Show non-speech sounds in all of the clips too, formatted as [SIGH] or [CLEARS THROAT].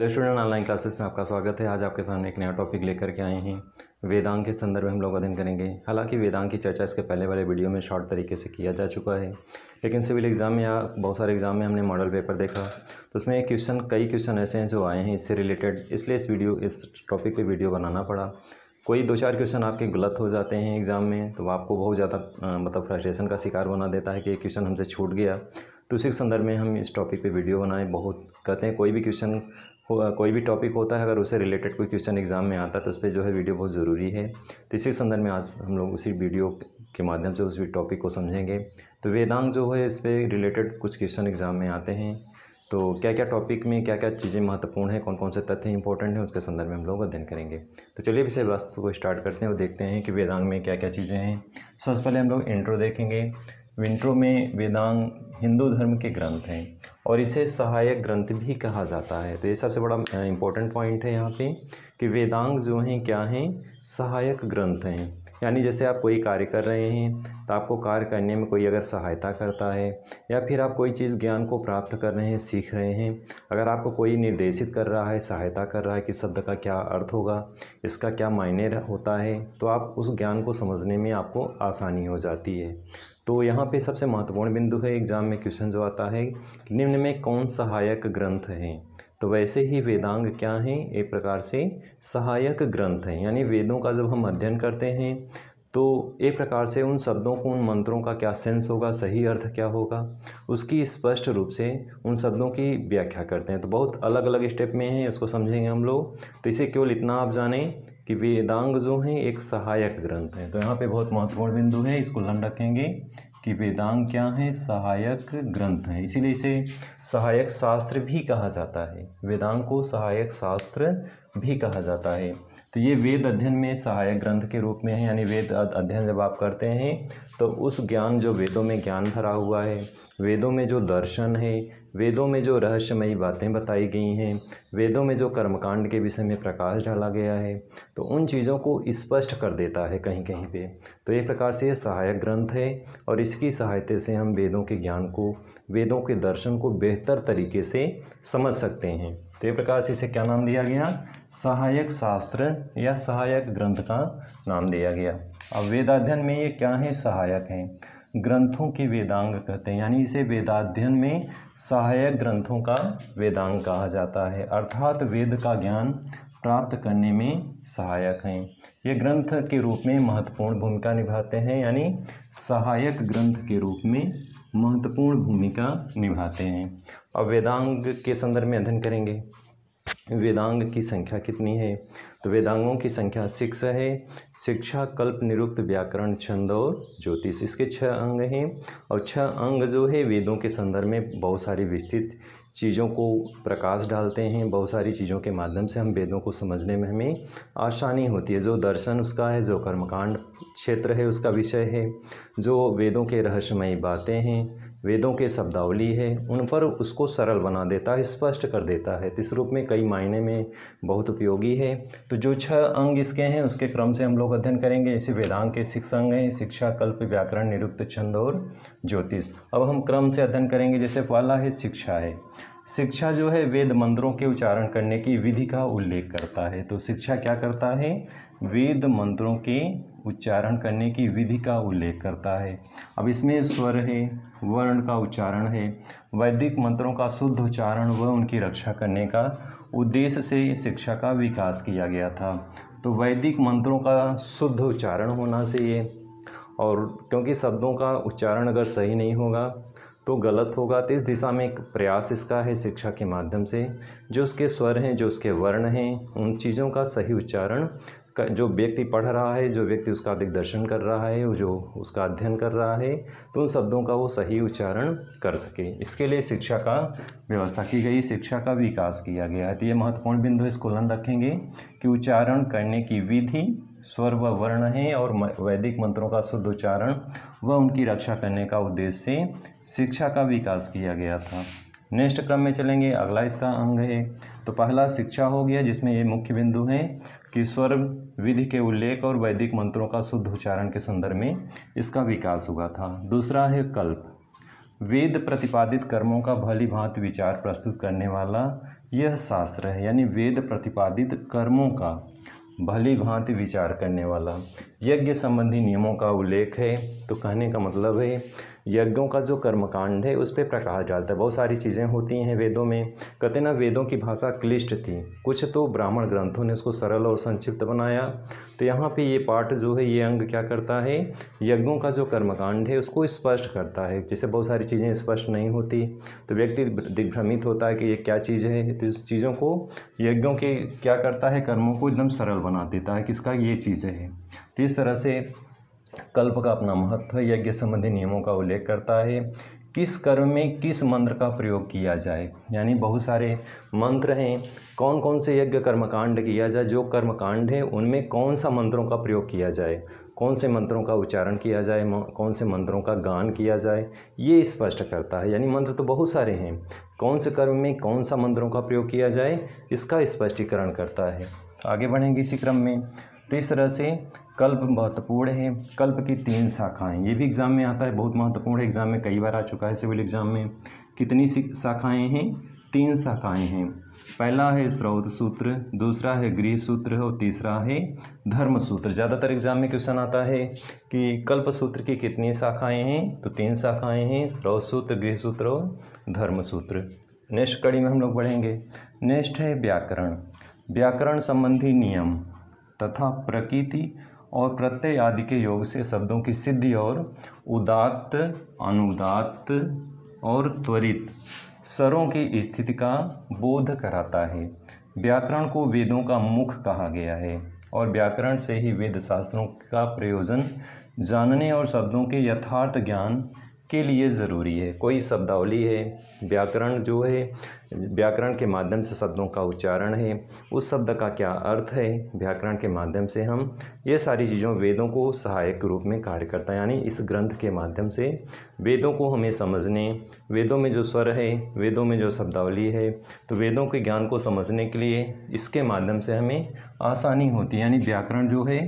hello student online classes में आपका स्वागत है आज आपके सामने एक नया टॉपिक लेकर के आए हैं वेदांग के संदर्भ में हम लोग अध्ययन करेंगे हालांकि वेदांग की चर्चा इसके पहले वाले वीडियो में शॉर्ट तरीके से किया जा चुका है लेकिन सिविल एग्ज़ाम या बहुत सारे एग्ज़ाम में हमने मॉडल पेपर देखा तो उसमें एक क्वेश्चन कई क्वेश्चन ऐसे हैं जो आए हैं इससे रिलेटेड इसलिए इस वीडियो इस टॉपिक पर वीडियो बनाना पड़ा कोई दो चार क्वेश्चन आपके गलत हो जाते हैं एग्ज़ाम में तो आपको बहुत ज़्यादा मतलब फ्रस्ट्रेशन का शिकार बना देता है कि क्वेश्चन हमसे छूट गया तो उसी के संदर्भ में हम इस टॉपिक पे वीडियो बनाएं बहुत कहते हैं कोई भी क्वेश्चन कोई भी टॉपिक होता है अगर उससे रिलेटेड कोई क्वेश्चन एग्ज़ाम में आता है तो उस पर जो है वीडियो बहुत ज़रूरी है तो इसी संदर्भ में आज हम लोग उसी वीडियो के माध्यम से उस भी टॉपिक को समझेंगे तो वेदांग जो है इस पर रिलेटेड कुछ क्वेश्चन एग्ज़ाम में आते हैं तो क्या क्या टॉपिक में क्या क्या चीज़ें महत्वपूर्ण हैं कौन कौन से तथ्य इंपॉर्टेंट हैं उसके संदर्भ में हम लोग अध्ययन करेंगे तो चलिए इसे वास्तु को स्टार्ट करते हैं और देखते हैं कि वेदांग में क्या क्या चीज़ें हैं सबसे पहले हम लोग इंट्रो देखेंगे विंट्रो में वेदांग हिंदू धर्म के ग्रंथ हैं और इसे सहायक ग्रंथ भी कहा जाता है तो ये सबसे बड़ा इम्पोर्टेंट पॉइंट है यहाँ पे कि वेदांग जो हैं क्या हैं सहायक ग्रंथ हैं यानी जैसे आप कोई कार्य कर रहे हैं तो आपको कार्य करने में कोई अगर सहायता करता है या फिर आप कोई चीज़ ज्ञान को प्राप्त कर रहे हैं सीख रहे हैं अगर आपको कोई निर्देशित कर रहा है सहायता कर रहा है कि शब्द का क्या अर्थ होगा इसका क्या मायने होता है तो आप उस ज्ञान को समझने में आपको आसानी हो जाती है तो यहाँ पे सबसे महत्वपूर्ण बिंदु है एग्ज़ाम में क्वेश्चन जो आता है निम्न में कौन सहायक ग्रंथ हैं तो वैसे ही वेदांग क्या हैं एक प्रकार से सहायक ग्रंथ हैं यानी वेदों का जब हम अध्ययन करते हैं तो एक प्रकार से उन शब्दों को उन मंत्रों का क्या सेंस होगा सही अर्थ क्या होगा उसकी स्पष्ट रूप से उन शब्दों की व्याख्या करते हैं तो बहुत अलग अलग स्टेप में हैं उसको समझेंगे हम लोग तो इसे केवल इतना आप जानें कि वेदांग जो हैं एक सहायक ग्रंथ है तो यहाँ पे बहुत महत्वपूर्ण बिंदु है इसको लन रखेंगे कि वेदांग क्या है सहायक ग्रंथ है इसीलिए इसे सहायक शास्त्र भी कहा जाता है वेदांग को सहायक शास्त्र भी कहा जाता है तो ये वेद अध्ययन में सहायक ग्रंथ के रूप में है यानी वेद अध्ययन जब आप करते हैं तो उस ज्ञान जो वेदों में ज्ञान भरा हुआ है वेदों में जो दर्शन है वेदों में जो रहस्यमयी बातें बताई गई हैं वेदों में जो कर्मकांड के विषय में प्रकाश डाला गया है तो उन चीज़ों को स्पष्ट कर देता है कहीं कहीं पे तो एक प्रकार से ये सहायक ग्रंथ है और इसकी सहायता से हम वेदों के ज्ञान को वेदों के दर्शन को बेहतर तरीके से समझ सकते हैं तो एक प्रकार से इसे क्या नाम दिया गया सहायक शास्त्र या सहायक ग्रंथ का नाम दिया गया अब वेदाध्ययन में ये क्या है सहायक हैं ग्रंथों के वेदांग कहते हैं यानी इसे वेदाध्ययन में सहायक ग्रंथों का वेदांग कहा जाता है अर्थात वेद का ज्ञान प्राप्त करने में सहायक हैं ये ग्रंथ के रूप में महत्वपूर्ण भूमिका निभाते हैं यानी सहायक ग्रंथ के रूप में महत्वपूर्ण भूमिका निभाते हैं अब वेदांग के संदर्भ में अध्ययन करेंगे वेदांग की संख्या कितनी है तो वेदांगों की संख्या सिक्स है शिक्षा कल्प निरुक्त व्याकरण छंद और ज्योतिष इसके छह अंग हैं और छह अंग जो है वेदों के संदर्भ में बहुत सारी विस्तृत चीज़ों को प्रकाश डालते हैं बहुत सारी चीज़ों के माध्यम से हम वेदों को समझने में हमें आसानी होती है जो दर्शन उसका है जो कर्मकांड क्षेत्र है उसका विषय है जो वेदों के रहस्यमयी बातें हैं वेदों के शब्दावली है उन पर उसको सरल बना देता है स्पष्ट कर देता है इस रूप में कई मायने में बहुत उपयोगी है तो जो छह अंग इसके हैं उसके क्रम से हम लोग अध्ययन करेंगे इसे वेदांग के शिक्ष अंग हैं शिक्षा कल्प व्याकरण निरुक्त छंद और ज्योतिष अब हम क्रम से अध्ययन करेंगे जैसे पहला है शिक्षा है शिक्षा जो है वेद मंत्रों के उच्चारण करने की विधि का उल्लेख करता है तो शिक्षा क्या करता है वेद मंत्रों के उच्चारण करने की विधि का उल्लेख करता है अब इसमें स्वर है वर्ण का उच्चारण है वैदिक मंत्रों का शुद्ध उच्चारण व उनकी रक्षा करने का उद्देश्य से शिक्षा का विकास किया गया था तो वैदिक मंत्रों का शुद्ध उच्चारण होना चाहिए और क्योंकि शब्दों का उच्चारण अगर सही नहीं होगा तो गलत होगा तो इस दिशा में एक प्रयास इसका है शिक्षा के माध्यम से जो उसके स्वर हैं जो उसके वर्ण हैं उन चीज़ों का सही उच्चारण जो व्यक्ति पढ़ रहा है जो व्यक्ति उसका दिग्दर्शन कर रहा है जो उसका अध्ययन कर रहा है तो उन शब्दों का वो सही उच्चारण कर सके इसके लिए शिक्षा का व्यवस्था की गई शिक्षा का विकास किया गया है तो ये महत्वपूर्ण बिंदु इसको रखेंगे कि उच्चारण करने की विधि स्वर व वर्ण है और वैदिक मंत्रों का शुद्ध उच्चारण व उनकी रक्षा करने का उद्देश्य से शिक्षा का विकास किया गया था नेक्स्ट क्रम में चलेंगे अगला इसका अंग है तो पहला शिक्षा हो गया जिसमें ये मुख्य बिंदु हैं कि स्वर विधि के उल्लेख और वैदिक मंत्रों का शुद्ध उच्चारण के संदर्भ में इसका विकास हुआ था दूसरा है कल्प वेद प्रतिपादित कर्मों का भली भांत विचार प्रस्तुत करने वाला यह शास्त्र है यानी वेद प्रतिपादित कर्मों का भली भांति विचार करने वाला यज्ञ संबंधी नियमों का उल्लेख है तो कहने का मतलब है यज्ञों का जो कर्मकांड है उस पर प्रकाश डालता है बहुत सारी चीज़ें होती हैं वेदों में कहते ना वेदों की भाषा क्लिष्ट थी कुछ तो ब्राह्मण ग्रंथों ने उसको सरल और संक्षिप्त बनाया तो यहाँ पे ये पाठ जो है ये अंग क्या करता है यज्ञों का जो कर्मकांड है उसको स्पष्ट करता है जैसे बहुत सारी चीज़ें स्पष्ट नहीं होती तो व्यक्ति दिग्भ्रमित होता है कि ये क्या चीज़ है तो इस चीज़ों को यज्ञों के क्या करता है कर्मों को एकदम सरल बना देता है किसका ये चीज़ें हैं तो इस तरह से कल्प का अपना महत्व यज्ञ संबंधी नियमों का उल्लेख करता है किस कर्म में किस मंत्र का प्रयोग किया जाए यानी बहुत सारे मंत्र हैं कौन कौन से यज्ञ कर्मकांड किया जाए जो कर्मकांड है उनमें कौन सा मंत्रों का प्रयोग किया जाए कौन से मंत्रों का उच्चारण किया जाए कौन से मंत्रों का गान किया जाए ये स्पष्ट करता है यानी मंत्र तो बहुत सारे हैं कौन से कर्म में कौन सा मंत्रों का प्रयोग किया जाए इसका स्पष्टीकरण करता है आगे बढ़ेंगे इसी क्रम में तो इस तरह से कल्प महत्वपूर्ण है कल्प की तीन शाखाएं ये भी एग्ज़ाम में आता है बहुत महत्वपूर्ण है एग्ज़ाम में कई बार आ चुका है सिविल एग्ज़ाम में कितनी शाखाएं हैं तीन शाखाएं हैं पहला है स्रोत सूत्र दूसरा है गृह सूत्र और तीसरा है धर्म सूत्र ज़्यादातर एग्जाम में क्वेश्चन आता है कि कल्प सूत्र की कितनी शाखाएं हैं तो तीन शाखाएं हैं स्रोत सूत्र गृह सूत्र और धर्म सूत्र नेक्स्ट कड़ी में हम लोग पढ़ेंगे नेक्स्ट है व्याकरण व्याकरण संबंधी नियम तथा प्रकृति और प्रत्यय आदि के योग से शब्दों की सिद्धि और उदात अनुदात और त्वरित सरों की स्थिति का बोध कराता है व्याकरण को वेदों का मुख कहा गया है और व्याकरण से ही वेद शास्त्रों का प्रयोजन जानने और शब्दों के यथार्थ ज्ञान के लिए ज़रूरी है कोई शब्दावली है व्याकरण जो है व्याकरण के माध्यम से शब्दों का उच्चारण है उस शब्द का क्या अर्थ है व्याकरण के माध्यम से हम ये सारी चीज़ों वेदों को सहायक के रूप में कार्य करता है यानी इस ग्रंथ के माध्यम से वेदों को हमें समझने वेदों में जो स्वर है वेदों में जो शब्दावली है तो वेदों के ज्ञान को समझने के लिए इसके माध्यम से हमें आसानी होती है यानी व्याकरण जो है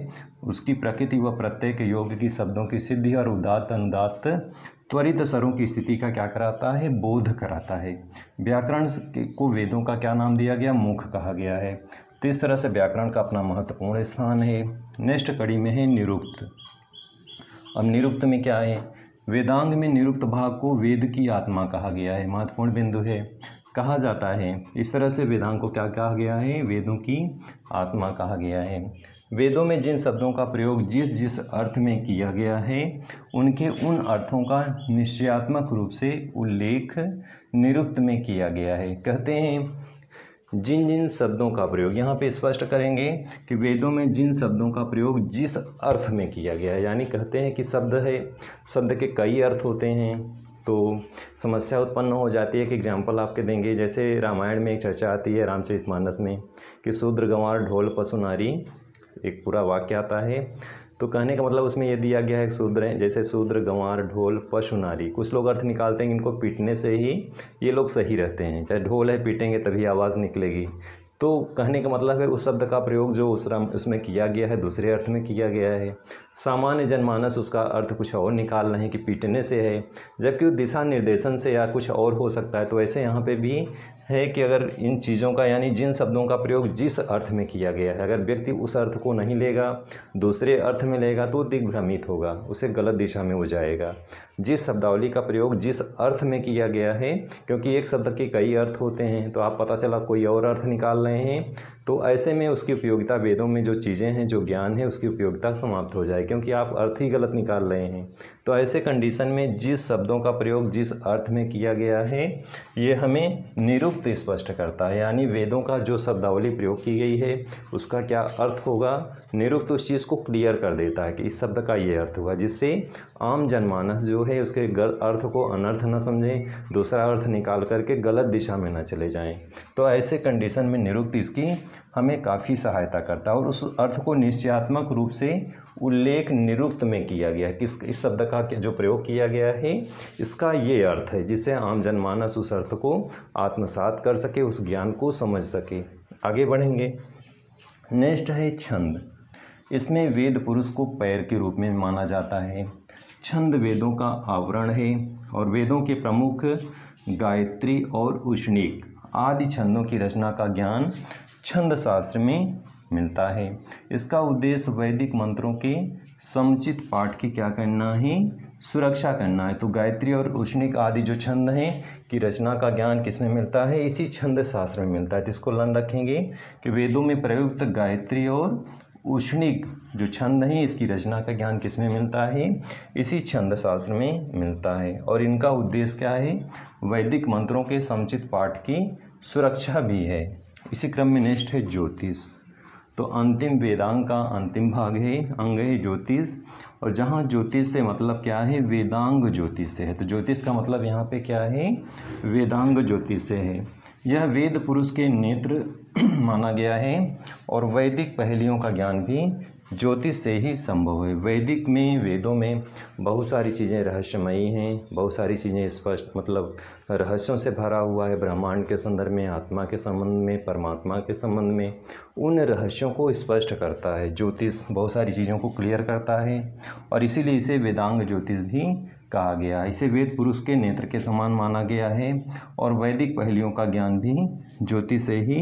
उसकी प्रकृति व प्रत्येक के योग की शब्दों की सिद्धि और उदात अनुदात त्वरित स्वरों की स्थिति का क्या कराता है बोध कराता है व्याकरण को वेदों का क्या नाम दिया गया मुख कहा गया है तो इस तरह से व्याकरण का अपना महत्वपूर्ण स्थान है नेक्स्ट कड़ी में है निरुक्त अब निरुक्त में क्या है वेदांग में निरुक्त भाग को वेद की आत्मा कहा गया है महत्वपूर्ण बिंदु है कहा जाता है इस तरह से वेदांग को क्या कहा गया है वेदों की आत्मा कहा गया है वेदों में जिन शब्दों का प्रयोग जिस जिस अर्थ में किया गया है उनके उन अर्थों का निश्चयात्मक रूप से उल्लेख निरुक्त में किया गया है कहते हैं जिन जिन शब्दों का प्रयोग यहाँ पे स्पष्ट करेंगे कि वेदों में जिन शब्दों का प्रयोग जिस अर्थ में किया गया है यानी कहते हैं कि शब्द है शब्द के कई अर्थ होते हैं तो समस्या उत्पन्न हो जाती है कि एग्जाम्पल आपके देंगे जैसे रामायण में एक चर्चा आती है रामचरितमानस में कि शूद्र गंवार ढोल पशु नारी एक पूरा वाक्य आता है तो कहने का मतलब उसमें यह दिया गया है शूद्र जैसे शूद्र गंवार ढोल पशु नारी कुछ लोग अर्थ निकालते हैं इनको पीटने से ही ये लोग सही रहते हैं चाहे ढोल है पीटेंगे तभी आवाज़ निकलेगी तो कहने का मतलब है उस शब्द का प्रयोग जो उस उसमें किया गया है दूसरे अर्थ में किया गया है सामान्य जनमानस उसका अर्थ कुछ और निकाल रहे हैं कि पीटने से है जबकि वो दिशा निर्देशन से या कुछ और हो सकता है तो ऐसे यहाँ पे भी है कि अगर इन चीज़ों का यानी जिन शब्दों का प्रयोग जिस अर्थ में किया गया है अगर व्यक्ति उस अर्थ को नहीं लेगा दूसरे अर्थ में लेगा तो दिग्भ्रमित होगा उसे गलत दिशा में हो जाएगा जिस शब्दावली का प्रयोग जिस अर्थ में किया गया है क्योंकि एक शब्द के कई अर्थ होते हैं तो आप पता चला कोई और अर्थ निकाल रहे हैं तो ऐसे में उसकी उपयोगिता वेदों में जो चीज़ें हैं जो ज्ञान है उसकी उपयोगिता समाप्त हो जाए क्योंकि आप अर्थ ही गलत निकाल रहे हैं तो ऐसे कंडीशन में जिस शब्दों का प्रयोग जिस अर्थ में किया गया है ये हमें निरूप युक्त स्पष्ट करता है यानी वेदों का जो शब्दावली प्रयोग की गई है उसका क्या अर्थ होगा निरुक्त उस चीज़ को क्लियर कर देता है कि इस शब्द का ये अर्थ हुआ जिससे आम जनमानस जो है उसके गलत अर्थ को अनर्थ न समझें दूसरा अर्थ निकाल करके गलत दिशा में ना चले जाएँ तो ऐसे कंडीशन में निरुक्त इसकी हमें काफ़ी सहायता करता है और उस अर्थ को निश्चयात्मक रूप से उल्लेख निरुक्त में किया गया है किस इस शब्द का जो प्रयोग किया गया है इसका ये अर्थ है जिससे आम जनमानस उस अर्थ को आत्मसात कर सके उस ज्ञान को समझ सके आगे बढ़ेंगे नेक्स्ट है छंद इसमें वेद पुरुष को पैर के रूप में माना जाता है छंद वेदों का आवरण है और वेदों के प्रमुख गायत्री और उष्णिक आदि छंदों की रचना का ज्ञान छंद शास्त्र में मिलता है इसका उद्देश्य वैदिक मंत्रों के समुचित पाठ की क्या करना है सुरक्षा करना है तो गायत्री और उष्णिक आदि जो छंद हैं कि रचना का ज्ञान किस में मिलता है इसी छंद शास्त्र में मिलता है तो इसको लन रखेंगे कि वेदों में प्रयुक्त गायत्री और उष्णिक जो छंद हैं इसकी रचना का ज्ञान किसमें मिलता है इसी छंद शास्त्र में मिलता है और इनका उद्देश्य क्या है वैदिक मंत्रों के समुचित पाठ की सुरक्षा भी है इसी क्रम में नेक्स्ट है ज्योतिष तो अंतिम वेदांग का अंतिम भाग है अंग है ज्योतिष और जहाँ ज्योतिष से मतलब क्या है वेदांग ज्योतिष से है तो ज्योतिष का मतलब यहाँ पे क्या है वेदांग ज्योतिष से है यह वेद पुरुष के नेत्र [CLEARS THROAT] माना गया है और वैदिक पहलियों का ज्ञान भी ज्योतिष से ही संभव है वैदिक में वेदों में बहुत सारी चीज़ें रहस्यमयी हैं बहुत सारी चीज़ें स्पष्ट मतलब रहस्यों से भरा हुआ है ब्रह्मांड के संदर्भ में आत्मा के संबंध में परमात्मा के संबंध में उन रहस्यों को स्पष्ट करता है ज्योतिष बहुत सारी चीज़ों को क्लियर करता है और इसीलिए इसे वेदांग ज्योतिष भी कहा गया इसे वेद पुरुष के नेत्र के समान माना गया है और वैदिक पहलियों का ज्ञान भी ज्योति से ही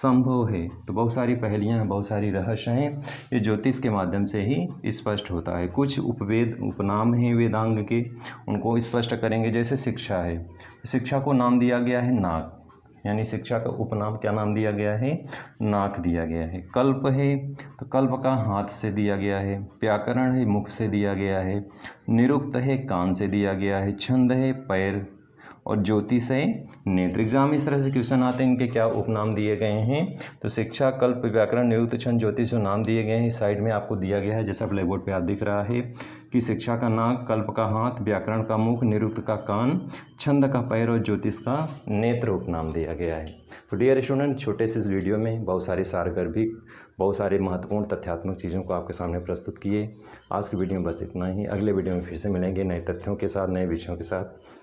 संभव है तो बहुत सारी पहलियाँ हैं बहुत सारी रहस्य हैं ये ज्योतिष के माध्यम से ही स्पष्ट होता है कुछ उपवेद उपनाम हैं वेदांग के उनको स्पष्ट करेंगे जैसे शिक्षा है शिक्षा को नाम दिया गया है नाग यानी शिक्षा का उपनाम क्या नाम दिया गया है नाक दिया गया है कल्प है तो कल्प का हाथ से दिया गया है व्याकरण है मुख से दिया गया है निरुक्त है कान से दिया गया है छंद है पैर और ज्योति से नेत्र एग्जाम इस तरह से क्वेश्चन आते हैं इनके क्या उपनाम दिए गए हैं तो शिक्षा कल्प व्याकरण निरुक्त छंद ज्योतिष जो नाम दिए गए हैं इस साइड में आपको दिया गया है जैसा ब्लैक बोर्ड पर आप दिख रहा है कि शिक्षा का नाक कल्प का हाथ व्याकरण का मुख निरुक्त का कान छंद का पैर और ज्योतिष का नेत्र उपनाम दिया गया है तो डियर स्टूडेंट छोटे से इस वीडियो में बहुत सारे सारगर्भिक बहुत सारे महत्वपूर्ण तथ्यात्मक चीज़ों को आपके सामने प्रस्तुत किए आज की वीडियो में बस इतना ही अगले वीडियो में फिर से मिलेंगे नए तथ्यों के साथ नए विषयों के साथ